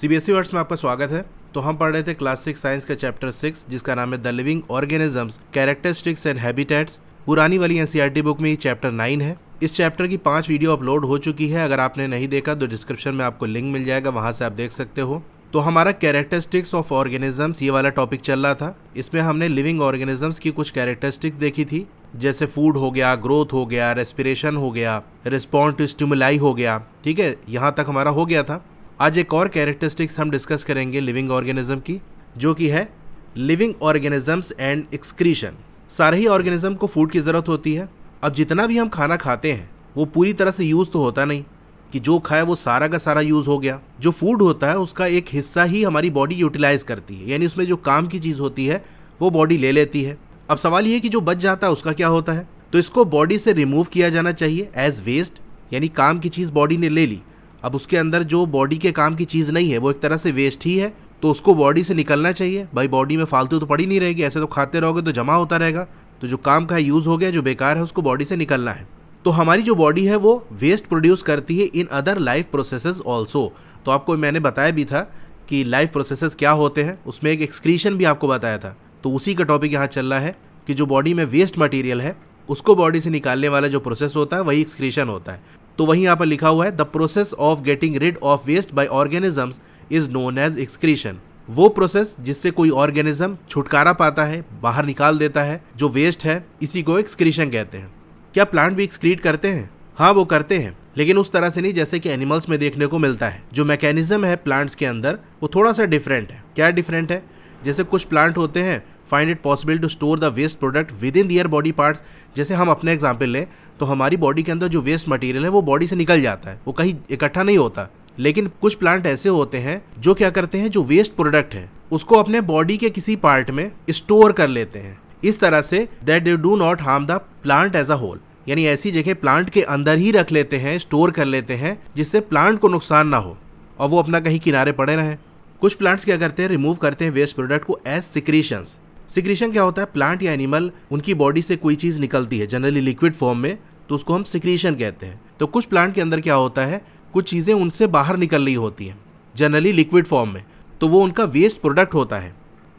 C B words में आपका स्वागत है तो हम पढ़ रहे थे क्लास सिक्स साइंस का चैप्टर सिक्स जिसका नाम है the living organisms characteristics and habitats पुरानी वाली एन बुक e में ये चैप्टर नाइन है इस चैप्टर की पांच वीडियो अपलोड हो चुकी है अगर आपने नहीं देखा तो डिस्क्रिप्शन में आपको लिंक मिल जाएगा वहाँ से आप देख सकते हो तो हमारा कैरेक्टरिस्टिक्स ऑफ ऑर्गेनिजम्स ये वाला टॉपिक चल रहा था इसमें हमने लिविंग ऑर्गेनिजम्स की कुछ कैरेक्टरिस्टिक्स देखी थी जैसे फूड हो गया ग्रोथ हो गया रेस्पिरेशन हो गया रिस्पॉन्ड टू स्टिमुलाई हो गया ठीक है यहाँ तक हमारा हो गया था आज एक और कैरेक्टरिस्टिक्स हम डिस्कस करेंगे लिविंग ऑर्गेनिज्म की जो कि है लिविंग ऑर्गेनिजम्स एंड एक्सक्रीशन सारे ही ऑर्गेनिज्म को फूड की ज़रूरत होती है अब जितना भी हम खाना खाते हैं वो पूरी तरह से यूज़ तो होता नहीं कि जो खाए वो सारा का सारा यूज़ हो गया जो फूड होता है उसका एक हिस्सा ही हमारी बॉडी यूटिलाइज करती है यानी उसमें जो काम की चीज़ होती है वो बॉडी ले लेती है अब सवाल ये कि जो बच जाता है उसका क्या होता है तो इसको बॉडी से रिमूव किया जाना चाहिए एज वेस्ट यानी काम की चीज़ बॉडी ने ले ली अब उसके अंदर जो बॉडी के काम की चीज़ नहीं है वो एक तरह से वेस्ट ही है तो उसको बॉडी से निकलना चाहिए भाई बॉडी में फालतू तो पड़ी नहीं रहेगी ऐसे तो खाते रहोगे तो जमा होता रहेगा तो जो काम का यूज़ हो गया जो बेकार है उसको बॉडी से निकलना है तो हमारी जो बॉडी है वो वेस्ट प्रोड्यूस करती है in other life processes also तो आपको मैंने बताया भी था कि लाइफ प्रोसेसेस क्या होते हैं उसमें एक एक्सक्रीशन भी आपको बताया था तो उसी का टॉपिक यहाँ चल रहा है कि जो बॉडी में वेस्ट मटेरियल है उसको बॉडी से निकालने वाला जो प्रोसेस होता है वही एक्सक्रीशन होता है तो वहीं यहाँ पर लिखा हुआ है the process of getting rid of waste by organisms is known as excretion वो प्रोसेस जिससे कोई ऑर्गेनिज्म छुटकारा पाता है बाहर निकाल देता है जो वेस्ट है इसी को एक्सक्रीशन कहते हैं क्या प्लांट भी एक्सक्रीट करते हैं हाँ वो करते हैं लेकिन उस तरह से नहीं जैसे कि एनिमल्स में देखने को मिलता है जो मैकेनिज्म है प्लांट्स के अंदर वो थोड़ा सा डिफरेंट है क्या डिफरेंट है जैसे कुछ प्लांट होते हैं find it possible to store the waste product within their body parts जैसे हम अपने एग्जाम्पल लें तो हमारी बॉडी के अंदर जो वेस्ट मटेरियल है वो बॉडी से निकल जाता है वो कहीं इकट्ठा नहीं होता लेकिन कुछ प्लांट ऐसे होते हैं जो क्या करते हैं जो वेस्ट प्रोडक्ट है उसको अपने बॉडी के किसी पार्ट में स्टोर कर लेते हैं इस तरह से that they do not harm the plant as a whole यानी ऐसी जगह प्लांट के अंदर ही रख लेते हैं स्टोर कर लेते हैं जिससे प्लांट को नुकसान ना हो और वो अपना कहीं किनारे पड़े रहें कुछ प्लांट्स क्या करते हैं रिमूव करते हैं वेस्ट प्रोडक्ट को एज सिक्रीशंस सिक्रीशन क्या होता है प्लांट या एनिमल उनकी बॉडी से कोई चीज़ निकलती है जनरली लिक्विड फॉर्म में तो उसको हम सिक्रीशन कहते हैं तो कुछ प्लांट के अंदर क्या होता है कुछ चीज़ें उनसे बाहर निकल रही होती हैं जनरली लिक्विड फॉर्म में तो वो उनका वेस्ट प्रोडक्ट होता है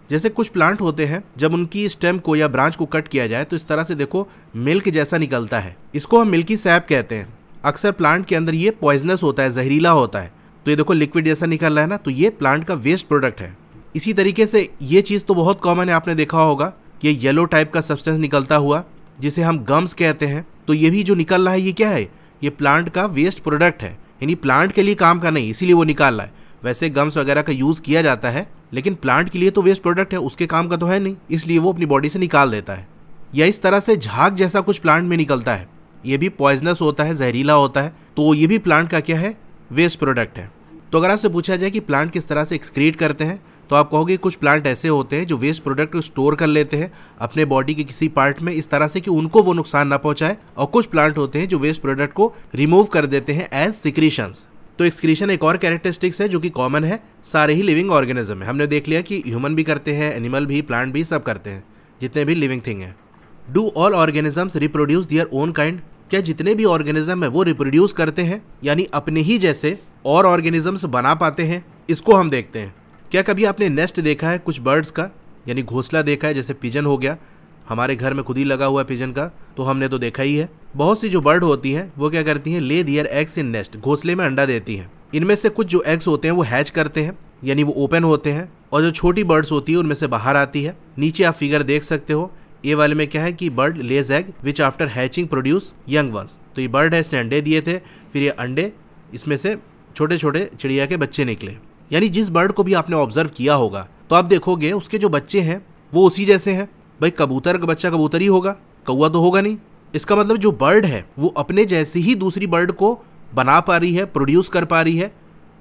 जैसे कुछ प्लांट होते हैं जब उनकी स्टेम को या ब्रांच को कट किया जाए तो इस तरह से देखो मिल्क जैसा निकलता है इसको हम मिल्की सैप कहते हैं अक्सर प्लांट के अंदर ये पॉइजनस होता है जहरीला होता है तो ये देखो लिक्विड जैसा निकल रहा है ना तो ये प्लांट का वेस्ट प्रोडक्ट है इसी तरीके से ये चीज़ तो बहुत कॉमन है आपने देखा होगा ये येलो टाइप का सब्सटेंस निकलता हुआ जिसे हम गम्स कहते हैं तो ये भी जो निकल रहा है ये क्या है ये प्लांट का वेस्ट प्रोडक्ट है यानी प्लांट के लिए काम का नहीं इसीलिए वो निकाल रहा है वैसे गम्स वगैरह का यूज़ किया जाता है लेकिन प्लांट के लिए तो वेस्ट प्रोडक्ट है उसके काम का तो है नहीं इसलिए वो अपनी बॉडी से निकाल देता है या इस तरह से झाग जैसा कुछ प्लांट में निकलता है ये भी पॉइजनस होता है जहरीला होता है तो ये भी प्लांट का क्या है वेस्ट प्रोडक्ट है तो अगर आपसे पूछा जाए कि प्लांट किस तरह से एक्सक्रीट करते हैं तो आप कहोगे कुछ प्लांट ऐसे होते हैं जो वेस्ट प्रोडक्ट को स्टोर कर लेते हैं अपने बॉडी के किसी पार्ट में इस तरह से कि उनको वो नुकसान ना पहुंचाए और कुछ प्लांट होते हैं जो वेस्ट प्रोडक्ट को रिमूव कर देते हैं एज सिक्रीशंस तो एक्सक्रीशन एक और कैरेक्टरिस्टिक्स है जो कि कॉमन है सारे ही लिविंग ऑर्गेनिज्म में हमने देख लिया कि ह्यूमन भी करते हैं एनिमल भी प्लांट भी सब करते हैं जितने भी लिविंग थिंग हैं do all organisms reproduce their own kind क्या जितने भी ऑर्गेनिज्म है वो रिप्रोड्यूस करते हैं यानी अपने ही जैसे और ऑर्गेनिजम्स बना पाते हैं इसको हम देखते हैं क्या कभी आपने नेस्ट देखा है कुछ बर्ड्स का यानी घोंसला देखा है जैसे पिजन हो गया हमारे घर में खुद ही लगा हुआ है पिजन का तो हमने तो देखा ही है बहुत सी जो बर्ड होती हैं वो क्या करती हैं ले दियर एग्स इन नेस्ट घोंसले में अंडा देती हैं इनमें से कुछ जो एग्स होते हैं वो हैच करते हैं यानी वो ओपन होते हैं और जो छोटी बर्ड्स होती है उनमें से बाहर आती है नीचे आप फिगर देख सकते हो ए वाले में क्या है कि bird lays egg which after hatching produce young ones तो ये बर्ड है इसने अंडे दिए थे फिर ये अंडे इसमें से छोटे छोटे चिड़िया के बच्चे निकले यानी जिस बर्ड को भी आपने ऑब्जर्व किया होगा तो आप देखोगे उसके जो बच्चे हैं वो उसी जैसे हैं भाई कबूतर का बच्चा कबूतर ही होगा कौआ तो होगा नहीं इसका मतलब जो बर्ड है वो अपने जैसे ही दूसरी बर्ड को बना पा रही है प्रोड्यूस कर पा रही है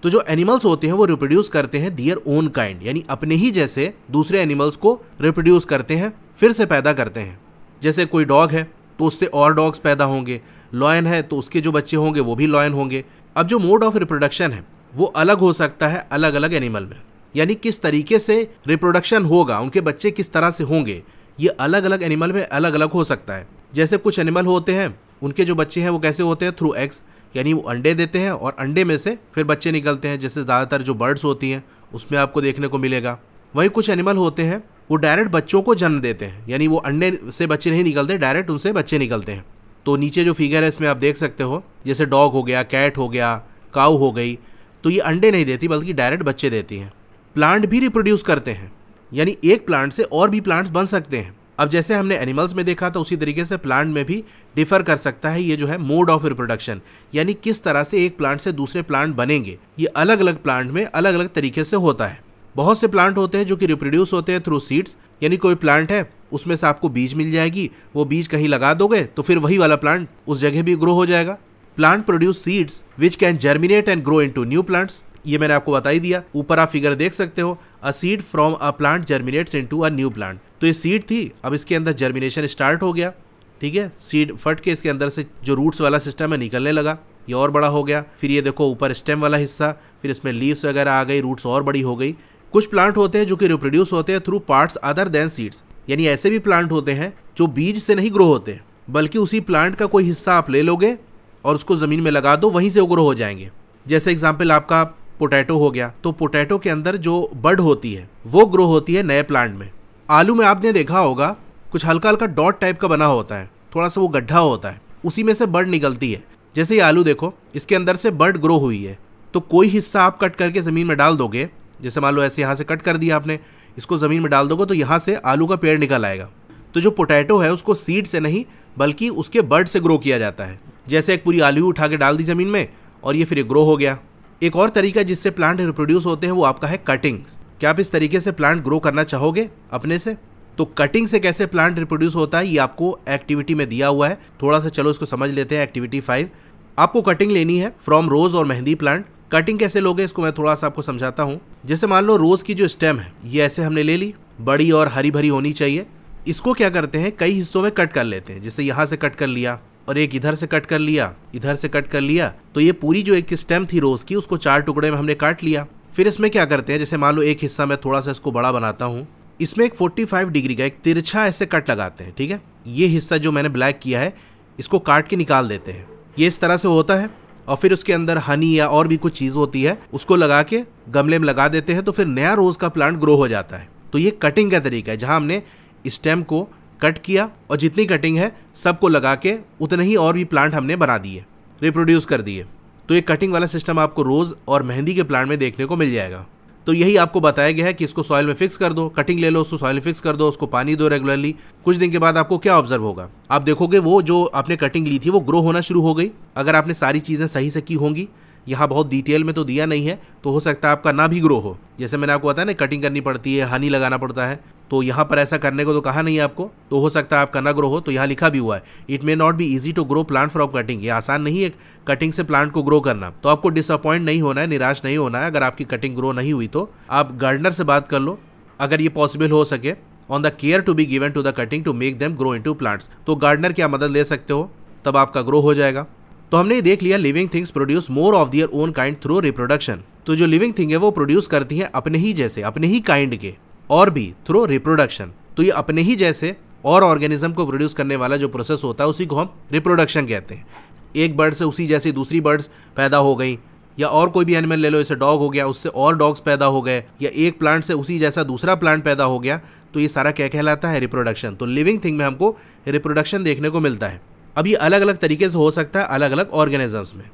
तो जो एनिमल्स होते हैं वो रिप्रोड्यूस करते हैं दियर ओन काइंड यानी अपने ही जैसे दूसरे एनिमल्स को रिप्रोड्यूस करते हैं फिर से पैदा करते हैं जैसे कोई डॉग है तो उससे और डॉग्स पैदा होंगे लॉयन है तो उसके जो बच्चे होंगे वो भी लॉयन होंगे अब जो मोड ऑफ रिप्रोडक्शन है वो अलग हो सकता है अलग अलग एनिमल में यानी किस तरीके से रिप्रोडक्शन होगा उनके बच्चे किस तरह से होंगे ये अलग अलग एनिमल में अलग अलग हो सकता है जैसे कुछ एनिमल होते हैं उनके जो बच्चे हैं वो कैसे होते हैं थ्रू एग्स यानी वो अंडे देते हैं और अंडे में से फिर बच्चे निकलते हैं जैसे ज़्यादातर जो बर्ड्स होती हैं उसमें आपको देखने को मिलेगा वहीं कुछ एनिमल होते हैं वो डायरेक्ट बच्चों को जन्म देते हैं यानी वो अंडे से बच्चे नहीं निकलते डायरेक्ट उनसे बच्चे निकलते हैं तो नीचे जो फिगर है इसमें आप देख सकते हो जैसे डॉग हो गया कैट हो गया काऊ हो गई तो ये अंडे नहीं देती बल्कि डायरेक्ट बच्चे देती हैं प्लांट भी रिप्रोड्यूस करते हैं यानी एक प्लांट से और भी प्लांट्स बन सकते हैं अब जैसे हमने एनिमल्स में देखा था तो उसी तरीके से प्लांट में भी डिफर कर सकता है ये जो है मोड ऑफ रिप्रोडक्शन यानी किस तरह से एक प्लांट से दूसरे प्लांट बनेंगे ये अलग अलग प्लांट में अलग अलग तरीके से होता है बहुत से प्लांट होते हैं जो कि रिप्रोड्यूस होते हैं थ्रू सीड्स यानी कोई प्लांट है उसमें से आपको बीज मिल जाएगी वो बीज कहीं लगा दोगे तो फिर वही वाला प्लांट उस जगह भी ग्रो हो जाएगा plant produce seeds which can germinate and grow into new plants ये मैंने आपको बताई दिया ऊपर आप फिगर देख सकते हो a seed from a plant germinates to a new plant तो ये सीड थी अब इसके अंदर जर्मिनेशन स्टार्ट हो गया ठीक है सीड फट के इसके अंदर से जो रूट्स वाला सिस्टम है निकलने लगा ये और बड़ा हो गया फिर ये देखो ऊपर स्टेम वाला हिस्सा फिर इसमें लीव्स वगैरह आ गई रूट्स और बड़ी हो गई कुछ प्लांट होते हैं जो कि रिप्रोड्यूस होते हैं through parts other than seeds यानी ऐसे भी प्लांट होते हैं जो बीज से नहीं ग्रो होते बल्कि उसी प्लांट का कोई हिस्सा आप ले लोगे और उसको ज़मीन में लगा दो वहीं से वो ग्रो हो जाएंगे जैसे एग्जाम्पल आपका पोटैटो हो गया तो पोटैटो के अंदर जो बर्ड होती है वो ग्रो होती है नए प्लांट में आलू में आपने देखा होगा कुछ हल्का हल्का डॉट टाइप का बना होता है थोड़ा सा वो गड्ढा होता है उसी में से बर्ड निकलती है जैसे ये आलू देखो इसके अंदर से बर्ड ग्रो हुई है तो कोई हिस्सा आप कट करके ज़मीन में डाल दोगे जैसे मान लो ऐसे यहाँ से कट कर दिया आपने इसको ज़मीन में डाल दोगे तो यहाँ से आलू का पेड़ निकल आएगा तो जो पोटैटो है उसको सीड से नहीं बल्कि उसके बर्ड से ग्रो किया जाता है जैसे एक पूरी आलू उठा के डाल दी ज़मीन में और ये फिर ग्रो हो गया एक और तरीका जिससे प्लांट रिप्रोड्यूस होते हैं वो आपका है कटिंग्स क्या आप इस तरीके से प्लांट ग्रो करना चाहोगे अपने से तो कटिंग से कैसे प्लांट रिप्रोड्यूस होता है ये आपको एक्टिविटी में दिया हुआ है थोड़ा सा चलो इसको समझ लेते हैं एक्टिविटी फाइव आपको कटिंग लेनी है फ्रॉम रोज और मेहंदी प्लांट कटिंग कैसे लोगे इसको मैं थोड़ा सा आपको समझाता हूँ जैसे मान लो रोज की जो स्टेम है ये ऐसे हमने ले ली बड़ी और हरी भरी होनी चाहिए इसको क्या करते हैं कई हिस्सों में कट कर लेते हैं जैसे यहाँ से कट कर लिया और एक इधर से कट कर लिया इधर से कट कर लिया तो ये पूरी जो एक स्टेम थी रोज की उसको चार टुकड़े में हमने काट लिया फिर इसमें क्या करते हैं जैसे मान लो एक हिस्सा मैं थोड़ा सा इसको बड़ा बनाता हूँ इसमें एक 45 डिग्री का एक तिरछा ऐसे कट लगाते हैं ठीक है ये हिस्सा जो मैंने ब्लैक किया है इसको काट के निकाल देते हैं ये इस तरह से होता है और फिर उसके अंदर हनी या और भी कुछ चीज़ होती है उसको लगा के गमले में लगा देते हैं तो फिर नया रोज़ का प्लांट ग्रो हो जाता है तो ये कटिंग का तरीका है जहाँ हमने स्टेम को कट किया और जितनी कटिंग है सबको लगा के उतने ही और भी प्लांट हमने बना दिए रिप्रोड्यूस कर दिए तो ये कटिंग वाला सिस्टम आपको रोज़ और मेहंदी के प्लांट में देखने को मिल जाएगा तो यही आपको बताया गया है कि इसको सॉइल में फिक्स कर दो कटिंग ले लो उसको सॉइल में फिक्स कर दो उसको पानी दो रेगुलरली कुछ दिन के बाद आपको क्या ऑब्जर्व होगा आप देखोगे वो जो आपने कटिंग ली थी वो ग्रो होना शुरू हो गई अगर आपने सारी चीज़ें सही से की होंगी यहाँ बहुत डिटेल में तो दिया नहीं है तो हो सकता है आपका ना भी ग्रो हो जैसे मैंने आपको बताया ना कटिंग करनी पड़ती है हनी लगाना पड़ता है तो यहाँ पर ऐसा करने को तो कहा नहीं है आपको तो हो सकता है आपका ना ग्रो हो तो यहाँ लिखा भी हुआ है it may not be easy to grow plant from cutting ये आसान नहीं है कटिंग से प्लांट को ग्रो करना तो आपको डिसअपॉइंट नहीं होना है निराश नहीं होना है अगर आपकी कटिंग ग्रो नहीं हुई तो आप गार्डनर से बात कर लो अगर ये पॉसिबल हो सके on the care to be given to the cutting to make them grow into plants तो गार्डनर की मदद ले सकते हो तब आपका ग्रो हो जाएगा तो हमने देख लिया living things produce more of their own kind through reproduction तो जो लिविंग थिंग है वो प्रोड्यूस करती है अपने ही जैसे अपने ही काइंड के और भी थ्रू रिप्रोडक्शन तो ये अपने ही जैसे और ऑर्गेनिज्म को प्रोड्यूस करने वाला जो प्रोसेस होता है उसी को हम रिप्रोडक्शन कहते हैं एक बर्ड से उसी जैसी दूसरी बर्ड्स पैदा हो गई या और कोई भी एनिमल ले लो जैसे डॉग हो गया उससे और डॉग्स पैदा हो गए या एक प्लांट से उसी जैसा दूसरा प्लांट पैदा हो गया तो ये सारा क्या कहलाता है रिप्रोडक्शन तो लिविंग थिंग में हमको रिप्रोडक्शन देखने को मिलता है अब ये अलग अलग तरीके से हो सकता है अलग अलग ऑर्गेनिजम्स में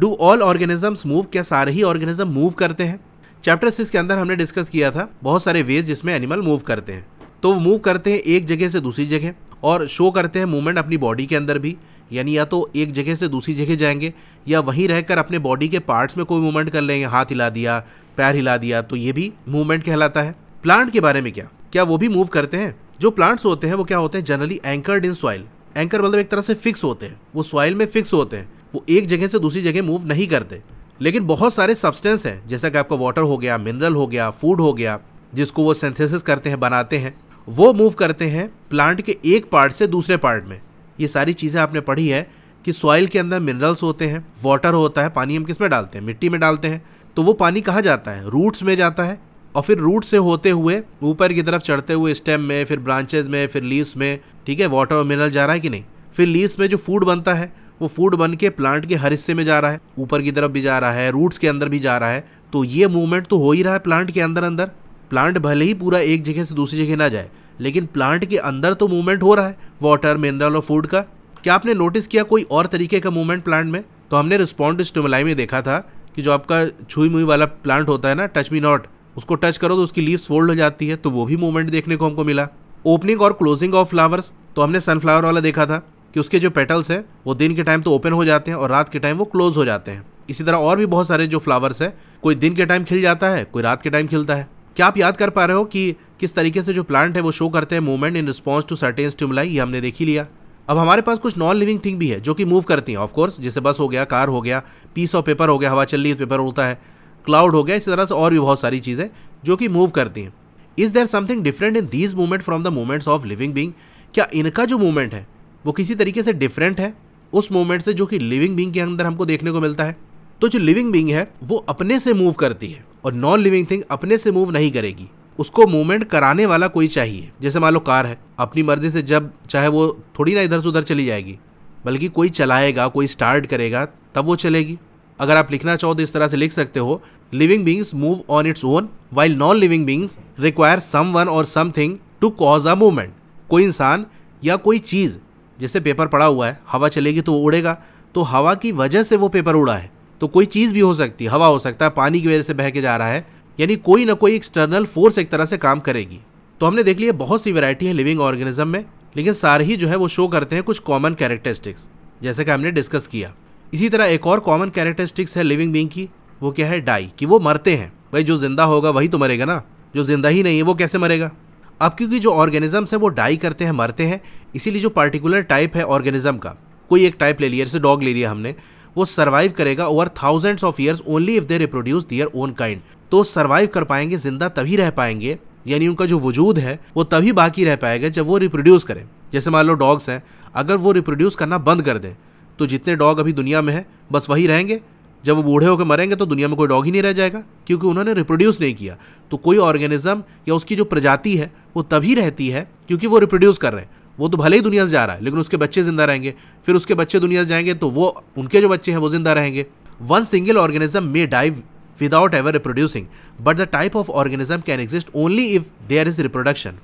डू ऑल ऑर्गेनिजम्स मूव क्या सारे ही ऑर्गेनिज्म मूव करते हैं चैप्टर सिक्स के अंदर हमने डिस्कस किया था बहुत सारे वेज जिसमें एनिमल मूव करते हैं तो वो मूव करते हैं एक जगह से दूसरी जगह और शो करते हैं मूवमेंट अपनी बॉडी के अंदर भी यानी या तो एक जगह से दूसरी जगह जाएंगे या वहीं रहकर अपने बॉडी के पार्ट्स में कोई मूवमेंट कर लेंगे हाथ हिला दिया पैर हिला दिया तो ये भी मूवमेंट कहलाता है प्लांट के बारे में क्या क्या वो भी मूव करते हैं जो प्लांट्स होते हैं वो क्या होते हैं generally anchored in soil anchor मतलब एक तरह से फिक्स होते हैं वो सॉइल में फिक्स होते हैं वो एक जगह से दूसरी जगह मूव नहीं करते लेकिन बहुत सारे सब्सटेंस हैं जैसा कि आपका वाटर हो गया मिनरल हो गया फूड हो गया जिसको वो सिंथेसिस करते हैं बनाते हैं वो मूव करते हैं प्लांट के एक पार्ट से दूसरे पार्ट में ये सारी चीज़ें आपने पढ़ी है कि सॉइल के अंदर मिनरल्स होते हैं वाटर होता है पानी हम किस में डालते हैं मिट्टी में डालते हैं तो वो पानी कहाँ जाता है रूट्स में जाता है और फिर रूट से होते हुए ऊपर की तरफ चढ़ते हुए स्टेम में फिर ब्रांचेज में फिर लीव्स में ठीक है वाटर और मिनरल जा रहा है कि नहीं फिर लीव्स में जो फूड बनता है वो फूड बन के प्लांट के हर हिस्से में जा रहा है ऊपर की तरफ भी जा रहा है रूट्स के अंदर भी जा रहा है तो ये मूवमेंट तो हो ही रहा है प्लांट के अंदर अंदर प्लांट भले ही पूरा एक जगह से दूसरी जगह ना जाए लेकिन प्लांट के अंदर तो मूवमेंट हो रहा है वाटर मिनरल और फूड का क्या आपने नोटिस किया कोई और तरीके का मूवमेंट प्लांट में तो हमने रिस्पॉन्ड स्टमलाई में देखा था कि जो आपका छुई मुई वाला प्लांट होता है ना टच मी नॉट उसको टच करो तो उसकी लीव्स फोल्ड हो जाती है तो वो भी मूवमेंट देखने को हमको मिला ओपनिंग और क्लोजिंग ऑफ फ्लावर्स तो हमने सनफ्लावर वाला देखा था कि उसके जो पेटल्स हैं वो दिन के टाइम तो ओपन हो जाते हैं और रात के टाइम वो क्लोज हो जाते हैं इसी तरह और भी बहुत सारे जो फ्लावर्स हैं कोई दिन के टाइम खिल जाता है कोई रात के टाइम खिलता है क्या आप याद कर पा रहे हो कि किस तरीके से जो प्लांट है वो शो करते हैं movement in response to certain stimuli ये हमने देख ही लिया अब हमारे पास कुछ नॉन लिविंग थिंग भी है जो कि मूव करती हैं ऑफकोर्स जैसे बस हो गया कार हो गया पीस ऑफ पेपर हो गया हवा चल रही है पेपर तो उड़ता है क्लाउड हो गया इसी तरह से और भी बहुत सारी चीज़ें जो कि मूव करती हैं is there something different in these movement from the movements of living being क्या इनका जो मूवमेंट है वो किसी तरीके से डिफरेंट है उस मोमेंट से जो कि लिविंग बींग के अंदर हमको देखने को मिलता है तो जो लिविंग बींग है वो अपने से मूव करती है और नॉन लिविंग थिंग अपने से मूव नहीं करेगी उसको मूवमेंट कराने वाला कोई चाहिए जैसे मान लो कार है अपनी मर्जी से जब चाहे वो थोड़ी ना इधर से उधर चली जाएगी बल्कि कोई चलाएगा कोई स्टार्ट करेगा तब वो चलेगी अगर आप लिखना चाहो तो इस तरह से लिख सकते हो living beings move on its own while non living beings require someone और something to cause a movement कोई इंसान या कोई चीज़ जैसे पेपर पड़ा हुआ है हवा चलेगी तो वो उड़ेगा तो हवा की वजह से वो पेपर उड़ा है तो कोई चीज़ भी हो सकती है हवा हो सकता है पानी की वजह से बह के जा रहा है यानी कोई ना कोई एक्सटर्नल फोर्स एक तरह से काम करेगी तो हमने देख लिया बहुत सी वैरायटी है लिविंग ऑर्गेनिज्म में लेकिन सारे ही जो है वो शो करते हैं कुछ कॉमन कैरेक्टरिस्टिक्स जैसे कि हमने डिस्कस किया इसी तरह एक और कॉमन कैरेक्टरिस्टिक्स है लिविंग बींग की वो क्या है डाई कि वो मरते हैं भाई जो जिंदा होगा वही तो मरेगा ना जो जिंदा ही नहीं है वो कैसे मरेगा अब क्योंकि जो ऑर्गेनिजम्स हैं वो डाई करते हैं मरते हैं इसीलिए जो पर्टिकुलर टाइप है ऑर्गेनिज्म का कोई एक टाइप ले लिया जैसे डॉग ले लिया हमने वो सर्वाइव करेगा over thousands of years only if they reproduce their own kind तो सर्वाइव कर पाएंगे जिंदा तभी रह पाएंगे यानी उनका जो वजूद है वो तभी बाकी रह पाएगा जब वो रिप्रोड्यूस करें जैसे मान लो डॉग्स हैं अगर वो रिप्रोड्यूस करना बंद कर दें तो जितने डॉग अभी दुनिया में हैं बस वही रहेंगे जब वो बूढ़े होकर मरेंगे तो दुनिया में कोई डॉग ही नहीं रह जाएगा क्योंकि उन्होंने रिप्रोड्यूस नहीं किया तो कोई ऑर्गेनिज्म या उसकी जो प्रजाति है वो तभी रहती है क्योंकि वो रिप्रोड्यूस कर रहे हैं वो तो भले ही दुनिया से जा रहा है लेकिन उसके बच्चे जिंदा रहेंगे फिर उसके बच्चे दुनिया से जाएंगे तो वो उनके जो बच्चे हैं वो जिंदा रहेंगे one single organism may die without ever reproducing but the type of organism can exist only if there is reproduction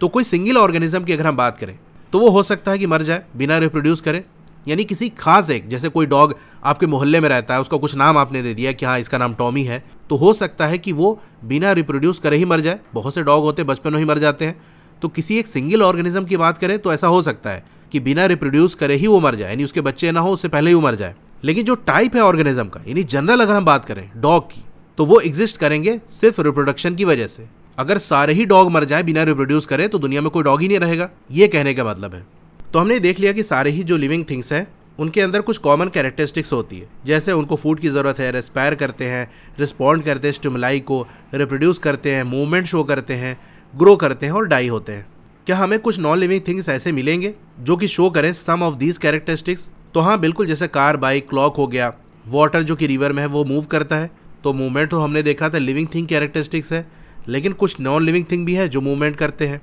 तो कोई सिंगल ऑर्गेनिज्म की अगर हम बात करें तो वो हो सकता है कि मर जाए बिना रिप्रोड्यूस करें यानी किसी खास एक जैसे कोई डॉग आपके मोहल्ले में रहता है उसका कुछ नाम आपने दे दिया कि हाँ इसका नाम टॉमी है तो हो सकता है कि वो बिना रिप्रोड्यूस करे ही मर जाए बहुत से डॉग होते बचपन में ही मर जाते हैं तो किसी एक सिंगल ऑर्गेनिज्म की बात करें तो ऐसा हो सकता है कि बिना रिप्रोड्यूस करे ही वो मर जाए यानी उसके बच्चे ना हो उससे पहले ही वो मर जाए लेकिन जो टाइप है ऑर्गेनिज्म का यानी जनरल अगर हम बात करें डॉग की तो वो एग्जिस्ट करेंगे सिर्फ रिप्रोडक्शन की वजह से अगर सारे ही डॉग मर जाए बिना रिप्रोड्यूस करे तो दुनिया में कोई डॉग ही नहीं रहेगा ये कहने का मतलब है तो हमने देख लिया कि सारे ही जो लिविंग थिंग्स हैं उनके अंदर कुछ कॉमन कैरेक्टरिस्टिक्स होती है जैसे उनको फूड की ज़रूरत है रेस्पायर करते हैं रिस्पॉन्ड करते हैं स्टिमुलाई को रिप्रोड्यूस करते हैं मूवमेंट शो करते हैं ग्रो करते हैं और डाई होते हैं क्या हमें कुछ नॉन लिविंग थिंग्स ऐसे मिलेंगे जो कि शो करें सम ऑफ दीज कैरेक्टरिस्टिक्स तो हाँ बिल्कुल जैसे कार बाइक क्लॉक हो गया वाटर जो कि रिवर में है वो मूव करता है तो मूवमेंट तो हमने देखा था लिविंग थिंग कैरेक्टरिस्टिक्स है लेकिन कुछ नॉन लिविंग थिंग भी है जो मूवमेंट करते हैं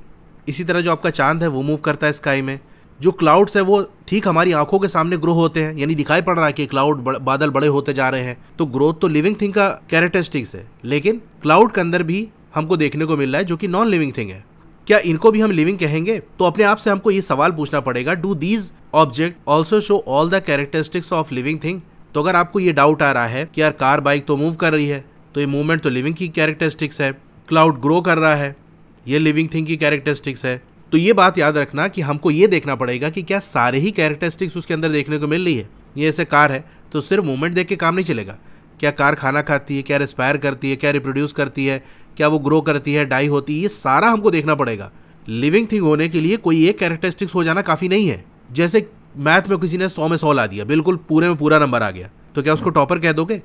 इसी तरह जो आपका चांद है वो मूव करता है स्काई में जो क्लाउड्स है वो ठीक हमारी आंखों के सामने ग्रो होते हैं यानी दिखाई पड़ रहा है कि क्लाउड बादल बड़े होते जा रहे हैं तो ग्रोथ तो लिविंग थिंग का कैरेक्टरिस्टिक्स है लेकिन क्लाउड के अंदर भी हमको देखने को मिल रहा है जो कि नॉन लिविंग थिंग है क्या इनको भी हम लिविंग कहेंगे तो अपने आप से हमको ये सवाल पूछना पड़ेगा do these object also show all the characteristics of living thing तो अगर आपको ये डाउट आ रहा है कि यार कार बाइक तो मूव कर रही है तो ये मूवमेंट तो लिविंग की कैरेक्टरिस्टिक्स है क्लाउड ग्रो कर रहा है ये लिविंग थिंग की कैरेक्टरिस्टिक्स है तो ये बात याद रखना कि हमको ये देखना पड़ेगा कि क्या सारे ही कैरेक्टरिस्टिक्स उसके अंदर देखने को मिल रही है ये ऐसे कार है तो सिर्फ मूवमेंट देख के काम नहीं चलेगा क्या कार खाना खाती है क्या रिस्पायर करती है क्या रिप्रोड्यूस करती है क्या वो ग्रो करती है डाई होती है ये सारा हमको देखना पड़ेगा लिविंग थिंग होने के लिए कोई एक कैरेक्टरिस्टिक्स हो जाना काफ़ी नहीं है जैसे मैथ में किसी ने सौ में सौ ला दिया बिल्कुल पूरे में पूरा नंबर आ गया तो क्या उसको टॉपर कह दोगे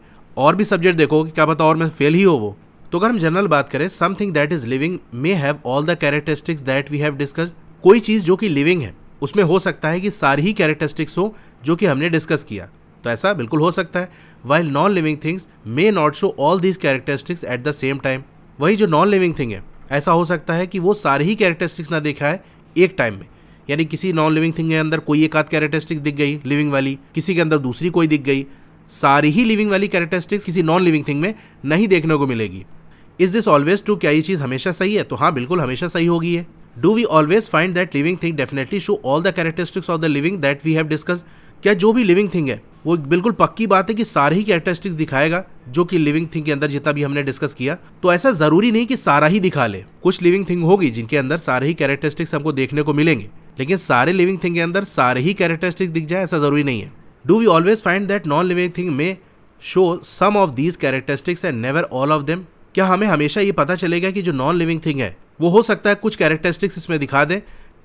और भी सब्जेक्ट देखोगे क्या पता और में फेल ही हो वो तो अगर हम जनरल बात करें something that is living may have all the characteristics that we have discuss कोई चीज़ जो कि लिविंग है उसमें हो सकता है कि सारी ही कैरेक्टरिस्टिक्स हो जो कि हमने डिस्कस किया तो ऐसा बिल्कुल हो सकता है while non living things may not show all these characteristics at the same time वही जो नॉन लिविंग थिंग है ऐसा हो सकता है कि वो सारी ही कैरेक्टरिस्टिक्स ना देखा है एक टाइम में यानी किसी नॉन लिविंग थिंग के अंदर कोई एक आध कैरेक्टरिस्टिक्स दिख गई लिविंग वाली किसी के अंदर दूसरी कोई दिख गई सारी ही लिविंग वाली कैरेक्टरिस्टिक्स किसी नॉन लिविंग थिंग में नहीं देखने को मिलेगी इज दिस ऑलवेज ट्रू क्या ये चीज़ हमेशा सही है तो हाँ बिल्कुल हमेशा सही होगी है do we always find that living thing definitely show all the characteristics of the living that we have discuss क्या जो भी लिविंग थिंग है वो बिल्कुल पक्की बात है कि सारे ही कैरेक्टरिस्टिक्स दिखाएगा जो कि लिविंग थिंग के अंदर जितना भी हमने डिस्कस किया तो ऐसा जरूरी नहीं कि सारा ही दिखा ले कुछ लिविंग थिंग होगी जिनके अंदर सारे ही कैरेक्टरिस्टिक्स हमको देखने को मिलेंगे लेकिन सारे लिविंग थिंग के अंदर सारे ही कैरेक्टरिस्टिक्स दिख जाए ऐसा जरूरी नहीं है do we always find that non living thing में show some of these characteristics and never all of them क्या हमें हमेशा ये पता चलेगा कि जो नॉन लिविंग थिंग है वो हो सकता है कुछ कैरेक्टरिस्टिक्स इसमें दिखा दें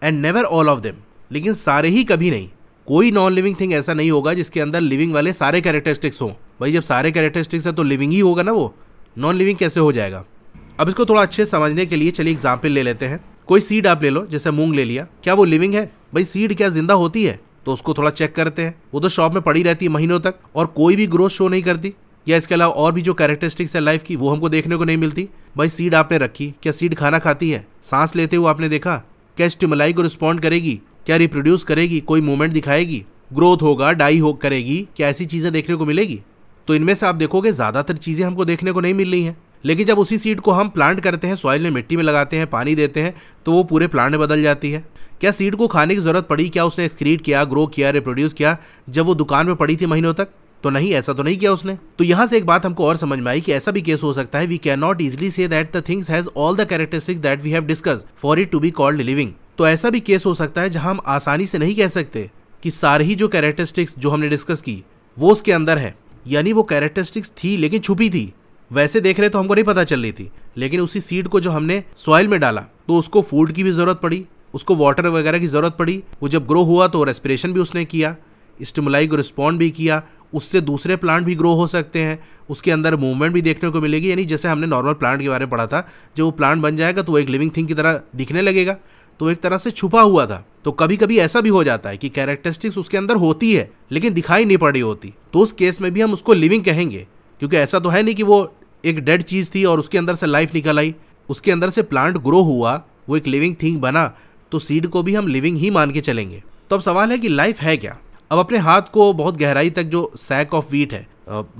and never all of them लेकिन सारे ही कभी नहीं कोई नॉन लिविंग थिंग ऐसा नहीं होगा जिसके अंदर लिविंग वाले सारे कैरेक्टरिस्टिक्स हों भाई जब सारे कैरेक्टरिस्टिक्स है तो लिविंग ही होगा ना वो नॉन लिविंग कैसे हो जाएगा अब इसको थोड़ा अच्छे समझने के लिए चलिए एग्जाम्पल ले लेते हैं कोई सीड आप ले लो जैसे मूंग ले लिया क्या वो लिविंग है भाई सीड क्या जिंदा होती है तो उसको थोड़ा चेक करते हैं वो तो शॉप में पड़ी रहती है महीनों तक और कोई भी ग्रोथ शो नहीं करती या इसके अलावा और भी जो कैरेक्टरिस्टिक्स है लाइफ की वो हमको देखने को नहीं मिलती भाई सीड आपने रखी क्या सीड खाना खाती है सांस लेते हुए आपने देखा क्या स्टिमुलाई को रिस्पॉन्ड करेगी क्या रिप्रोड्यूस करेगी कोई मूवमेंट दिखाएगी ग्रोथ होगा डाई हो करेगी क्या ऐसी चीज़ें देखने को मिलेगी तो इनमें से आप देखोगे ज़्यादातर चीज़ें हमको देखने को नहीं मिल रही हैं लेकिन जब उसी सीड को हम प्लांट करते हैं सॉइल में मिट्टी में लगाते हैं पानी देते हैं तो वो पूरे प्लांट में बदल जाती है क्या सीड को खाने की ज़रूरत पड़ी क्या उसने एक्सक्रीट किया ग्रो किया रिप्रोड्यूस किया जब वो दुकान में पड़ी थी महीनों तक तो नहीं ऐसा तो नहीं किया उसने तो यहाँ से एक बात हमको और समझ में आई कि ऐसा भी केस हो सकता है we can not easily say that the things has all the characteristics that we have discuss for it to be called living तो ऐसा भी केस हो सकता है जहां हम आसानी से नहीं कह सकते कि सारी ही जो कैरेक्टरिस्टिक्स जो हमने डिस्कस की वो उसके अंदर है यानी वो कैरेक्टरिस्टिक्स थी लेकिन छुपी थी वैसे देख रहे तो हमको नहीं पता चल रही थी लेकिन उसी सीड को जो हमने सॉइल में डाला तो उसको फूड की भी ज़रूरत पड़ी उसको वाटर वगैरह की ज़रूरत पड़ी वो जब ग्रो हुआ तो रेस्पिरेशन भी उसने किया स्टिमुलाई को रिस्पॉन्ड भी किया उससे दूसरे प्लांट भी ग्रो हो सकते हैं उसके अंदर मूवमेंट भी देखने को मिलेगी यानी जैसे हमने नॉर्मल प्लांट के बारे में पढ़ा था जब वो प्लांट बन जाएगा तो वो एक लिविंग थिंग की तरह दिखने लगेगा तो एक तरह से छुपा हुआ था तो कभी कभी ऐसा भी हो जाता है कि कैरेक्टरिस्टिक्स उसके अंदर होती है लेकिन दिखाई नहीं पड़ रही होती तो उस केस में भी हम उसको लिविंग कहेंगे क्योंकि ऐसा तो है नहीं कि वो एक डेड चीज़ थी और उसके अंदर से लाइफ निकल आई उसके अंदर से प्लांट ग्रो हुआ वो एक लिविंग थिंग बना तो सीड को भी हम लिविंग ही मान के चलेंगे तो अब सवाल है कि लाइफ है क्या अब अपने हाथ को बहुत गहराई तक जो सैक ऑफ वीट है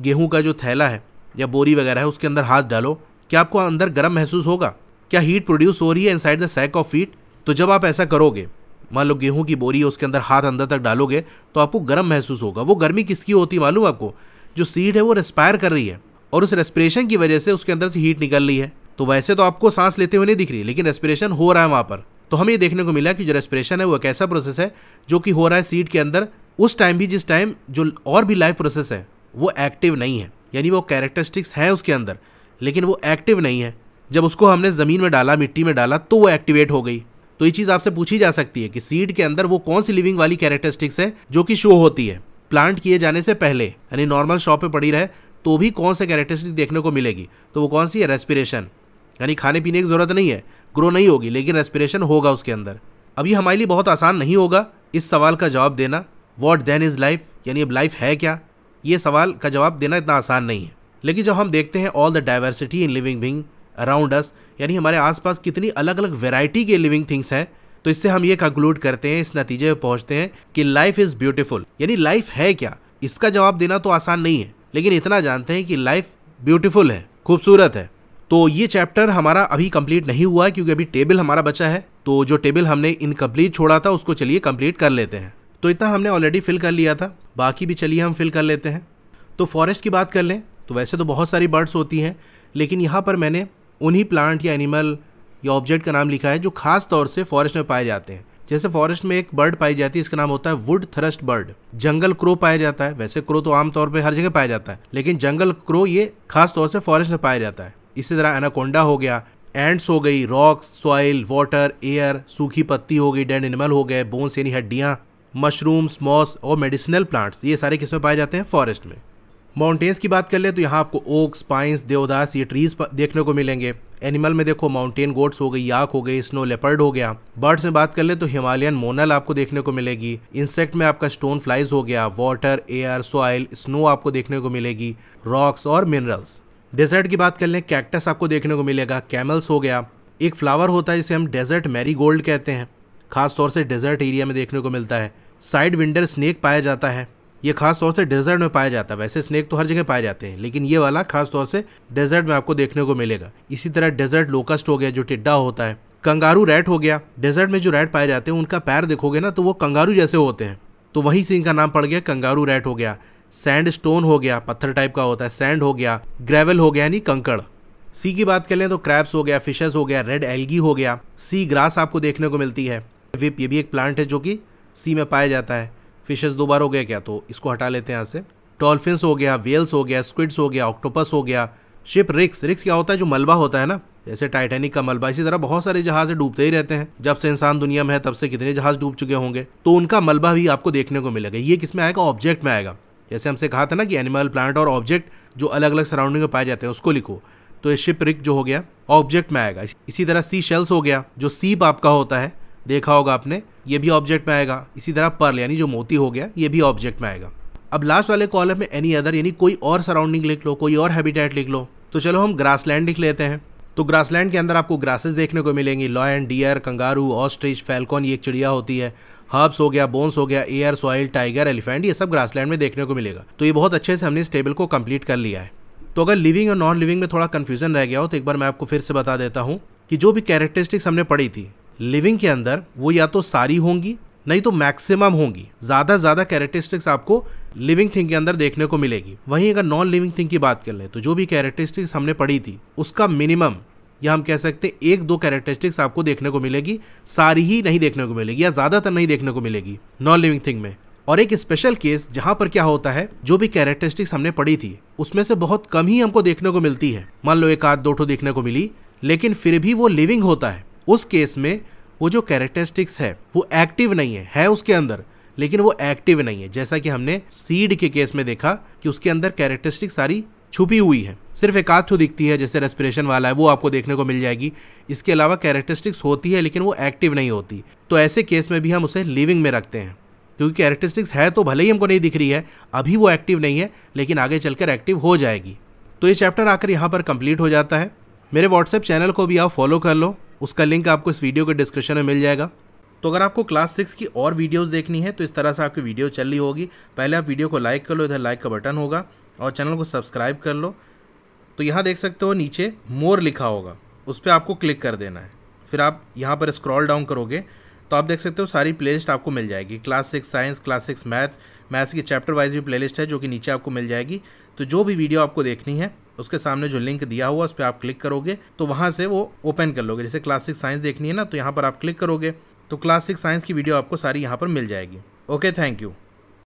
गेहूं का जो थैला है या बोरी वगैरह है उसके अंदर हाथ डालो क्या आपको अंदर गर्म महसूस होगा क्या हीट प्रोड्यूस हो रही है inside the sack of wheat तो जब आप ऐसा करोगे मान लो गेहूं की बोरी है उसके अंदर हाथ अंदर तक डालोगे तो आपको गर्म महसूस होगा वो गर्मी किसकी होती मालूम आपको जो सीड है वो रेस्पायर कर रही है और उस रेस्पिरेशन की वजह से उसके अंदर से हीट निकल रही है तो वैसे तो आपको सांस लेते हुए नहीं दिख रही लेकिन रेस्पिरेशन हो रहा है वहाँ पर तो हमें ये देखने को मिला कि जो रेस्पिरेशन है वो एक ऐसा प्रोसेस है जो कि हो रहा है सीट के अंदर उस टाइम भी जिस टाइम जो और भी लाइफ प्रोसेस है वो एक्टिव नहीं है यानी वो कैरेक्टरिस्टिक्स हैं उसके अंदर लेकिन वो एक्टिव नहीं है जब उसको हमने ज़मीन में डाला मिट्टी में डाला तो वो एक्टिवेट हो गई तो ये चीज़ आपसे पूछी जा सकती है कि सीड के अंदर वो कौन सी लिविंग वाली कैरेक्टरिस्टिक्स है जो कि शो होती है प्लांट किए जाने से पहले यानी नॉर्मल शॉप पे पड़ी रहे तो भी कौन से कैरेक्टरिस्टिक देखने को मिलेगी तो वो कौन सी है रेस्पिरेशन यानी खाने पीने की ज़रूरत नहीं है ग्रो नहीं होगी लेकिन रेस्पिरेशन होगा उसके अंदर अभी हमारे लिए बहुत आसान नहीं होगा इस सवाल का जवाब देना वॉट देन इज़ लाइफ यानी अब लाइफ है क्या ये सवाल का जवाब देना इतना आसान नहीं है लेकिन जब हम देखते हैं all the diversity in living being around us यानी हमारे आसपास कितनी अलग अलग वेराइटी के लिविंग थिंग्स हैं तो इससे हम ये कंक्लूड करते हैं इस नतीजे पर पहुंचते हैं कि लाइफ इज़ ब्यूटिफुल यानी लाइफ है क्या इसका जवाब देना तो आसान नहीं है लेकिन इतना जानते हैं कि लाइफ ब्यूटिफुल है खूबसूरत है तो ये चैप्टर हमारा अभी कंप्लीट नहीं हुआ है क्योंकि अभी टेबल हमारा बचा है तो जो टेबल हमने इनकम्प्लीट छोड़ा था उसको चलिए कंप्लीट कर लेते हैं तो इतना हमने ऑलरेडी फिल कर लिया था बाकी भी चलिए हम फिल कर लेते हैं तो फॉरेस्ट की बात कर लें तो वैसे तो बहुत सारी बर्ड्स होती हैं लेकिन यहाँ पर मैंने उन्हीं प्लांट या एनिमल या ऑब्जेक्ट का नाम लिखा है जो खास तौर से फॉरेस्ट में पाए जाते हैं जैसे फॉरेस्ट में एक बर्ड पाई जाती है इसका नाम होता है wood thrush bird jungle crow पाया जाता है वैसे क्रो तो आमतौर पर हर जगह पाया जाता है लेकिन जंगल क्रो ये खास तौर से फॉरेस्ट में पाया जाता है इसी तरह एनाकोंडा हो गया एंड्स हो गई रॉक्स सॉइल वाटर एयर सूखी पत्ती हो गई डेड एनिमल हो गए बोन्स यानी हड्डियाँ मशरूम्स मॉस और मेडिसिनल प्लांट्स ये सारे किस्में पाए जाते हैं फॉरेस्ट में माउंटेन्स की बात कर ले तो यहाँ आपको ओक्स स्पाइंस देवदास ये ट्रीज देखने को मिलेंगे एनिमल में देखो माउंटेन गोट्स हो गई याक हो गई स्नो लेपर्ड हो गया बर्ड्स में बात कर ले तो हिमालयन मोनल आपको देखने को मिलेगी इंसेक्ट में आपका स्टोन फ्लाइज हो गया वाटर एयर सॉइल स्नो आपको देखने को मिलेगी रॉक्स और मिनरल्स डेजर्ट की बात कर लें कैक्टस आपको देखने को मिलेगा कैमल्स हो गया एक फ्लावर होता है जिसे हम डेजर्ट गोल्ड कहते हैं खासतौर से डेजर्ट एरिया में देखने को मिलता है साइड विंडर स्नेक पाया जाता है ये खास तौर से डेजर्ट में पाया जाता है वैसे स्नेक तो हर जगह पाए जाते हैं लेकिन ये वाला खास तौर से डेजर्ट में आपको देखने को मिलेगा इसी तरह डेजर्ट लोकस्ट हो गया जो टिड्डा होता है कंगारू रैट हो गया डेजर्ट में जो रैट पाए जाते हैं उनका पैर देखोगे ना तो वो कंगारू जैसे होते हैं तो वहीं से इनका नाम पड़ गया कंगारू रैट हो गया सैंड स्टोन हो गया पत्थर टाइप का होता है सैंड हो गया ग्रेवल हो गया यानी कंकड़ सी की बात कर लें तो क्रैप्स हो गया फिशेस हो गया रेड एल्गी हो गया सी ग्रास आपको देखने को मिलती है विप ये भी एक प्लांट है जो कि सी में पाया जाता है फिशेस दो बार हो गया क्या तो इसको हटा लेते हैं यहाँ से डॉल्फिन्स हो गया वेल्स हो गया स्क्विड्स हो गया ऑक्टोपस हो गया शिप रिक्स रिक्स क्या होता है जो मलबा होता है ना जैसे टाइटैनिक का मलबा इसी तरह बहुत सारे जहाज डूबते ही रहते हैं जब से इंसान दुनिया में है तब से कितने जहाज डूब चुके होंगे तो उनका मलबा भी आपको देखने को मिलेगा ये किसमें आएगा ऑब्जेक्ट में आएगा जैसे हमसे कहा था ना कि एनिमल प्लांट और ऑब्जेक्ट जो अलग अलग सराउंडिंग में पाए जाते हैं उसको लिखो तो ये शिप रिक जो हो गया ऑब्जेक्ट में आएगा इसी तरह सी शेल्स हो गया जो सीप आपका होता है देखा होगा आपने ये भी ऑब्जेक्ट में आएगा इसी तरह पर्ल यानी जो मोती हो गया ये भी ऑब्जेक्ट में आएगा अब लास्ट वाले कॉलम में एनी अदर यानी कोई और सराउंडिंग लिख लो कोई और हैबिटेट लिख लो तो चलो हम लैंड लिख लेते हैं तो लैंड के अंदर आपको ग्रासेस देखने को मिलेंगी lion deer kangaroo ostrich falcon ये एक चिड़िया होती है हर्ब्स हो गया बोन्स हो गया एयर सॉइल टाइगर एलिफेंट ये सब ग्रासलैंड में देखने को मिलेगा तो ये बहुत अच्छे से हमने इस टेबल को कंप्लीट कर लिया है तो अगर लिविंग और नॉन लिविंग में थोड़ा कन्फ्यूजन रह गया हो तो एक बार मैं आपको फिर से बता देता हूँ कि जो भी कैरेक्टरिस्टिक्स हमने पढ़ी थी लिविंग के अंदर वो या तो सारी होंगी नहीं तो मैक्सिमम होंगी ज़्यादा ज़्यादा कैरेक्टरिस्टिक्स आपको लिविंग थिंग के अंदर देखने को मिलेगी वहीं अगर नॉन लिविंग थिंग की बात कर लें तो जो भी कैरेक्टरिस्टिक्स हमने पढ़ी थी उसका मिनिमम या हम कह सकते हैं एक दो कैरेक्टरिस्टिक्स आपको देखने को मिलेगी सारी ही नहीं देखने को मिलेगी या ज़्यादातर नहीं देखने को मिलेगी नॉन लिविंग थिंग में और एक स्पेशल केस जहां पर क्या होता है जो भी कैरेक्टरिस्टिक्स हमने पढ़ी थी उसमें से बहुत कम ही हमको देखने को मिलती है मान लो एक आध दो देखने को मिली लेकिन फिर भी वो लिविंग होता है उस केस में वो जो कैरेक्टरिस्टिक्स है वो एक्टिव नहीं है है उसके अंदर लेकिन वो एक्टिव नहीं है जैसा कि हमने सीड के केस में देखा कि उसके अंदर कैरेक्टरिस्टिक सारी छुपी हुई है सिर्फ एक आध दिखती है जैसे रेस्पिरेशन वाला है वो आपको देखने को मिल जाएगी इसके अलावा कैरेक्टरिस्टिक्स होती है लेकिन वो एक्टिव नहीं होती तो ऐसे केस में भी हम उसे लिविंग में रखते हैं क्योंकि कैरेक्टरिस्टिक्स है तो भले ही हमको नहीं दिख रही है अभी वो एक्टिव नहीं है लेकिन आगे चलकर एक्टिव हो जाएगी तो ये चैप्टर आकर यहाँ पर कंप्लीट हो जाता है मेरे व्हाट्सएप चैनल को भी आप फॉलो कर लो उसका लिंक आपको इस वीडियो के डिस्क्रिप्शन में मिल जाएगा तो अगर आपको क्लास सिक्स की और वीडियोस देखनी है तो इस तरह से आपकी वीडियो चल रही होगी पहले आप वीडियो को लाइक कर लो इधर लाइक का बटन होगा और चैनल को सब्सक्राइब कर लो तो यहाँ देख सकते हो नीचे मोर लिखा होगा उस पर आपको क्लिक कर देना है फिर आप यहाँ पर स्क्रॉल डाउन करोगे तो आप देख सकते हो सारी प्लेलिस्ट आपको मिल जाएगी class six science class six maths maths की चैप्टर वाइज भी प्लेलिस्ट है जो कि नीचे आपको मिल जाएगी तो जो भी वीडियो आपको देखनी है उसके सामने जो लिंक दिया हुआ उस पर आप क्लिक करोगे तो वहाँ से वो ओपन कर लोगे जैसे क्लासिक साइंस देखनी है ना तो यहाँ पर आप क्लिक करोगे तो क्लासिक साइंस की वीडियो आपको सारी यहाँ पर मिल जाएगी ओके थैंक यू